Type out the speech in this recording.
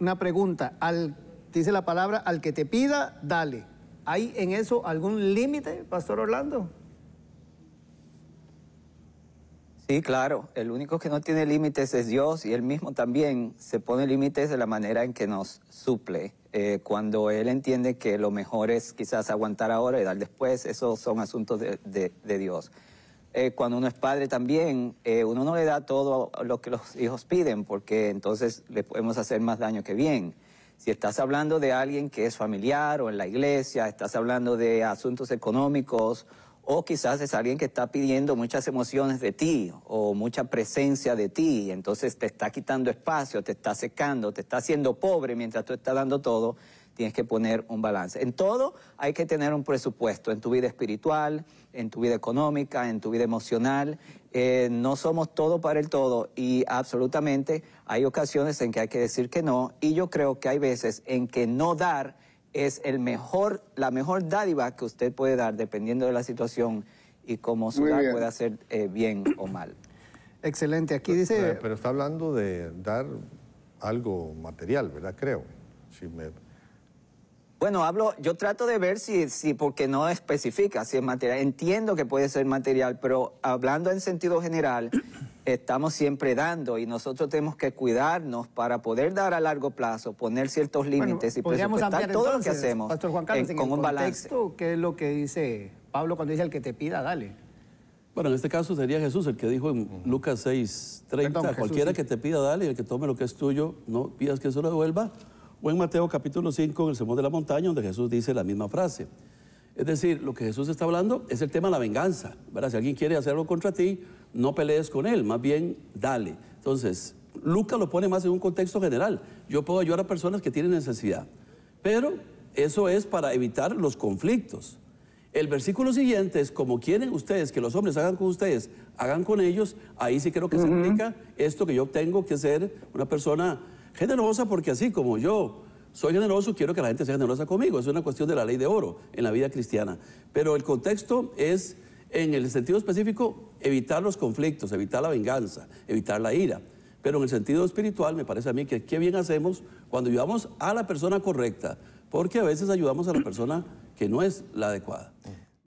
una pregunta. Al, dice la palabra, al que te pida, dale. ¿Hay en eso algún límite, Pastor Orlando? Sí, claro. El único que no tiene límites es Dios y Él mismo también se pone límites de la manera en que nos suple. Eh, cuando Él entiende que lo mejor es quizás aguantar ahora y dar después, esos son asuntos de Dios. Eh, cuando uno es padre también, eh, uno no le da todo lo que los hijos piden, porque entonces le podemos hacer más daño que bien. Si estás hablando de alguien que es familiar o en la iglesia, estás hablando de asuntos económicos, o quizás es alguien que está pidiendo muchas emociones de ti o mucha presencia de ti, entonces te está quitando espacio, te está secando, te está haciendo pobre mientras tú estás dando todo, tienes que poner un balance. En todo hay que tener un presupuesto, en tu vida espiritual, en tu vida económica, en tu vida emocional. Eh, no somos todo para el todo y absolutamente hay ocasiones en que hay que decir que no y yo creo que hay veces en que no dar es el mejor, la mejor dádiva que usted puede dar dependiendo de la situación y cómo su dar pueda ser eh, bien o mal. Excelente, aquí dice... pero, está hablando de dar algo material, ¿verdad? Creo, si me bueno, hablo, yo trato de ver si, si, porque no especifica si es material. Entiendo que puede ser material, pero hablando en sentido general, estamos siempre dando y nosotros tenemos que cuidarnos para poder dar a largo plazo, poner ciertos límites y presupuestar todo lo que hacemos con un ¿Qué es lo que dice Pablo cuando dice el que te pida, dale? Bueno, en este caso sería Jesús el que dijo en Lucas 6, 30, cualquiera que te pida, dale, el que tome lo que es tuyo, no pidas que se lo devuelva o Mateo capítulo 5, en el Sermón de la Montaña, donde Jesús dice la misma frase. Es decir, lo que Jesús está hablando es el tema de la venganza. ¿verdad? Si alguien quiere hacerlo contra ti, no pelees con él, más bien dale. Entonces, Lucas lo pone más en un contexto general. Yo puedo ayudar a personas que tienen necesidad, pero eso es para evitar los conflictos. El versículo siguiente es, como quieren ustedes que los hombres hagan con ustedes, hagan con ellos, ahí sí creo que se aplica esto que yo tengo que ser una persona Generosa porque así como yo soy generoso, quiero que la gente sea generosa conmigo. Es una cuestión de la ley de oro en la vida cristiana. Pero el contexto es, en el sentido específico, evitar los conflictos, evitar la venganza, evitar la ira. Pero en el sentido espiritual, me parece a mí que qué bien hacemos cuando ayudamos a la persona correcta, porque a veces ayudamos a la persona que no es la adecuada.